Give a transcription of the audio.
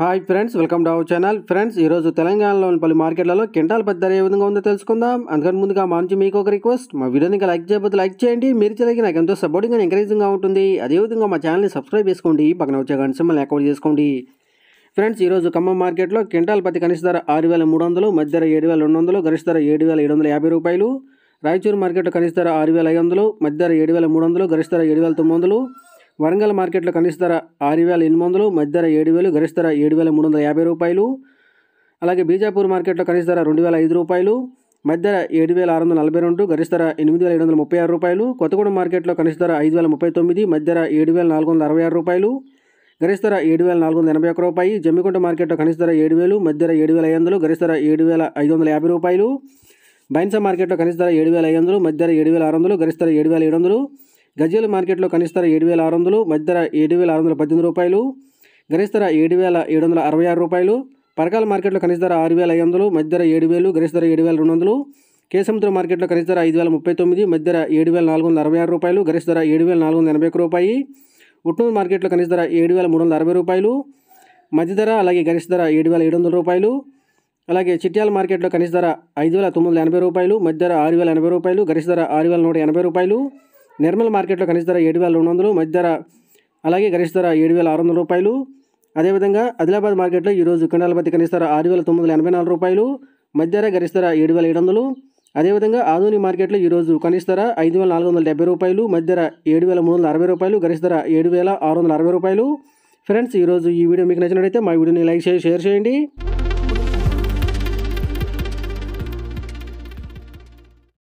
hi friends welcome to our channel friends ఈరోజు తెలంగాణలోని పలు మార్కెట్లలో క్వింటాల్ పెద్ద ధర ఏ విధంగా ఉందో తెలుసుకుందాం అందుకని ముందుగా మా నుంచి మీకు ఒక రిక్వెస్ట్ మా వీడియోని లైక్ చేయబోతే లైక్ చేయండి మీరు చేయడానికి నాకు ఎంతో సపోర్టింగ్ ఎంకరేజింగ్గా ఉంటుంది అదేవిధంగా మా ఛానల్ని సబ్స్క్రైబ్ చేసుకోండి పక్కన వచ్చే కానీ సింబల్ అకౌంట్ చేసుకోండి ఫ్రెండ్స్ ఈరోజు ఖమ్మం మార్కెట్లో క్వింటాల్ పత్తి కనిష ధర ఆరు వేల మూడు వందలు మధ్య ధర ఏడు వేల రెండు వందలు గరిష్ట ధర ఏడు వేల ఏడు వందల యాభై రూపాయలు రాయచూరు మార్కెట్లో కనిష ధర ఆరు వేల ఐదు వందలు మధ్య ధర ఏడు వేల మూడు వందలు గరిష్ట ధర ఏడు వేల తొమ్మిది వందలు వరంగల్ మార్కెట్లో కనిష్ట ధర ఆరు వేల ఎనిమిది వందలు మధ్య ధర ఏడు వేలు గరిష్ట ధర ఏడు వేల మూడు వందల యాభై రూపాయలు అలాగే బీజాపూర్ మార్కెట్లో కనిష్ట ధర రెండు వేల ఐదు రూపాయలు మధ్య ధర ఏడు వేల ఆరు వందల నలభై రెండు గరిష్ట ధర ఎనిమిది వేల ఏడు వందల ముప్పై ఆరు రూపాయలు కొత్తగూడెం మార్కెట్లో కనిష్ట ధర ఐదు వేల ముప్పై తొమ్మిది మధ్య ధర ఏడు వేల నాలుగు వందల అరవై ఆరు రూపాయలు గరిష్ట ధర ఏడు వేల నాలుగు వందల ఎనభై ఒక్క రూపాయి జమ్మికుంట మార్కెట్లో కనిష్ట ధర ఏడు వేలు మధ్య ధర ఏడు వేల ఐదు వందలు గరిష్ట ధర ఏడు వేల ఐదు వందల యాభై రూపాయలు బైన్సా మార్కెట్లో కనిష్ట ధర ఏడు వేల ఐదు వందలు మధ్య ధర ఏడు వేల ఆరు వందలు గరిష్ట ధర ఏడు వేల ఏడు వందలు గజ్జలు మార్కెట్లో కనిష్ట ధర ఏడు వేల ఆరు వందలు మధ్య ధర ఏడు వేల ఆరు వందల పద్దెనిమిది రూపాయలు గరిష్ట ధర ఏడు వేల ఏడు వందల అరవై ఆరు రూపాయలు పరకాల మార్కెట్లో కనీస ధర ఆరు వేల ఐదు వందలు మధ్య ధర ఏడు వేలు గరిష్ట ధర ఏడు వేల రెండు వందలు కేసముద్ర మార్కెట్లో కనీస ధర ఐదు వేల ముప్పై తొమ్మిది మధ్య ధర ఏడు వేల నాలుగు వందల అరవై ఆరు రూపాయలు గరిష్ట ధర ఏడు వేల నాలుగు వందల ఎనభై ఒక రూపాయి ఉట్నూరు మార్కెట్లో కనీస ధర ఏడు వేల మూడు వందల అరవై రూపాయలు మధ్య ధర అలాగే గరిష్ట ధర ఏడు వేల ఏడు వందల రూపాయలు అలాగే చిట్యాల మార్కెట్లో కనీస ధర ఐదు వేల తొమ్మిది వందల ఎనభై రూపాయలు మధ్య ధర ఆరు వేల ఎనభై రూపాయలు గరిష్ట ధర ఆరు వేల నూట ఎనభై రూపాయలు నిర్మల్ మార్కెట్లో కనీస ధర ఏడు వేల రెండు వందలు మధ్య ధర అలాగే కనీస ధర ఏడు వేల ఆరు వందల రూపాయలు అదేవిధంగా ఆదిలాబాద్ మార్కెట్లో ఈరోజు కండాలపతి కనీస ధర ఆరు వేల తొమ్మిది వందల ఎనభై నాలుగు రూపాయలు మధ్య ధర గరిష్ట ధర ఏడు వేల ఏడు వందలు అదేవిధంగా ఆధుని మార్కెట్లో ఈరోజు కనీస ధర ఐదు వేల నాలుగు వందల డెబ్బై రూపాయలు మధ్య ధర ఏడు వేల మూడు వందల అరవై రూపాయలు గరిష్ట ధర ఏడు వేల ఆరు వందల అరవై రూపాయలు ఫ్రెండ్స్ ఈరోజు ఈ వీడియో మీకు నచ్చినట్టయితే మా వీడియోని లైక్ చేసి షేర్ చేయండి